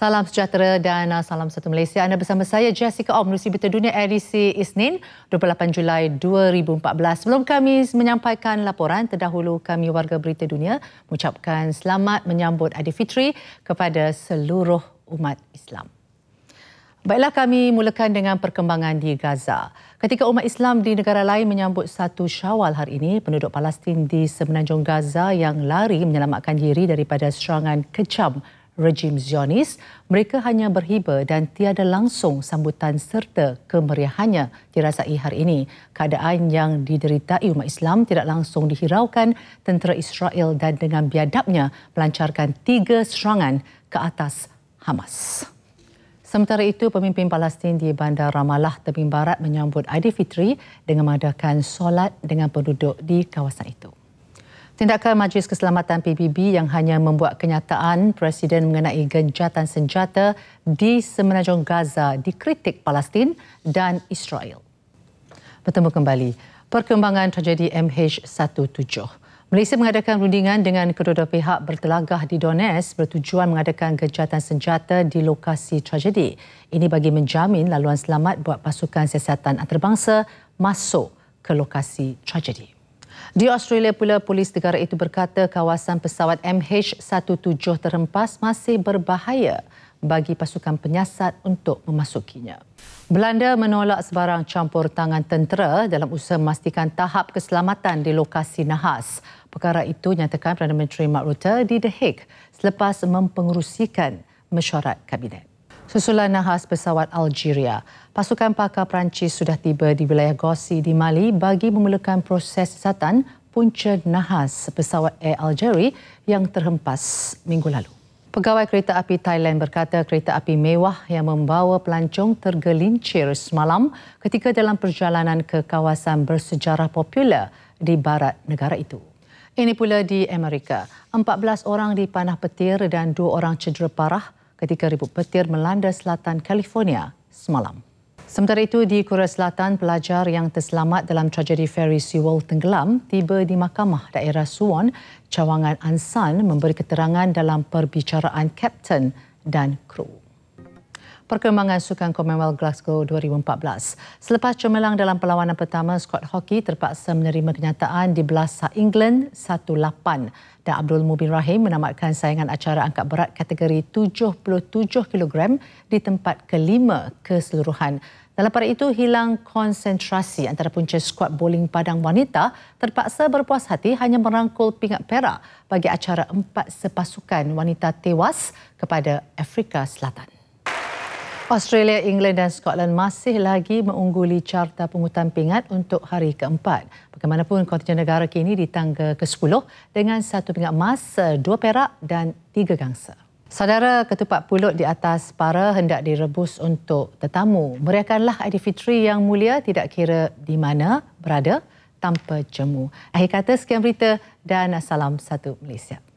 Salam sejahtera dan uh, salam satu Malaysia. Anda bersama saya Jessica Om, Nusi Berita Dunia edisi Isnin 28 Julai 2014. Sebelum kami menyampaikan laporan, terdahulu kami warga Berita Dunia mengucapkan selamat menyambut Fitri kepada seluruh umat Islam. Baiklah kami mulakan dengan perkembangan di Gaza. Ketika umat Islam di negara lain menyambut satu syawal hari ini, penduduk Palestin di semenanjung Gaza yang lari menyelamatkan diri daripada serangan kecam rejim Zionis, mereka hanya berhiba dan tiada langsung sambutan serta kemeriahannya dirasai hari ini. Keadaan yang dideritai umat Islam tidak langsung dihiraukan tentera Israel dan dengan biadabnya melancarkan tiga serangan ke atas Hamas. Sementara itu, pemimpin Palestin di Bandar Ramallah, Tebing Barat menyambut Aidilfitri dengan mengadakan solat dengan penduduk di kawasan itu. Tindakan Majlis Keselamatan PBB yang hanya membuat kenyataan Presiden mengenai genjatan senjata di Semenanjung Gaza dikritik Palestin dan Israel. Bertemu kembali, perkembangan tragedi MH17. Malaysia mengadakan rundingan dengan kedua-dua pihak bertelagah di Donetsk bertujuan mengadakan gejatan senjata di lokasi tragedi. Ini bagi menjamin laluan selamat buat pasukan siasatan antarabangsa masuk ke lokasi tragedi. Di Australia pula, polis negara itu berkata kawasan pesawat MH17 terempas masih berbahaya bagi pasukan penyiasat untuk memasukinya. Belanda menolak sebarang campur tangan tentera dalam usaha memastikan tahap keselamatan di lokasi nahas. Perkara itu nyatakan Perdana Menteri Mark Rutte di The Hague selepas mempengerusikan mesyuarat kabinet. Susulan nahas pesawat Algeria. Pasukan pakar Perancis sudah tiba di wilayah Gossi di Mali bagi memulakan proses siasatan punca nahas pesawat Air Algeria yang terhempas minggu lalu. Pegawai kereta api Thailand berkata kereta api mewah yang membawa pelancong tergelincir semalam ketika dalam perjalanan ke kawasan bersejarah popular di barat negara itu. Ini pula di Amerika. 14 orang dipanah petir dan 2 orang cedera parah ketika ribut petir melanda selatan California semalam. Sementara itu, di Korea Selatan, pelajar yang terselamat dalam tragedi feri Sewol tenggelam tiba di mahkamah daerah Suwon, Cawangan Ansan memberi keterangan dalam perbicaraan kapten dan kru perkembangan sukan Commonwealth Glasgow 2014. Selepas cemerlang dalam perlawanan pertama, Scott Hockey terpaksa menerima kenyataan di belasah England 1-8 dan Abdul Mubin Rahim menamatkan saingan acara angkat berat kategori 77 kg di tempat kelima keseluruhan. Dalam pada itu, hilang konsentrasi antara punca skuad bowling padang wanita terpaksa berpuas hati hanya merangkul pingat perak bagi acara empat sepasukan wanita tewas kepada Afrika Selatan. Australia, England dan Scotland masih lagi mengungguli carta pungutan pingat untuk hari keempat. Bagaimanapun kontinjen negara kini di tangga ke-10 dengan satu pingat emas, eh, dua perak dan tiga gangsa. Saudara ketupat pulut di atas para hendak direbus untuk tetamu. Meriahkanlah Fitri yang mulia tidak kira di mana berada tanpa jemu. Akhir kata sekian berita dan salam satu Malaysia.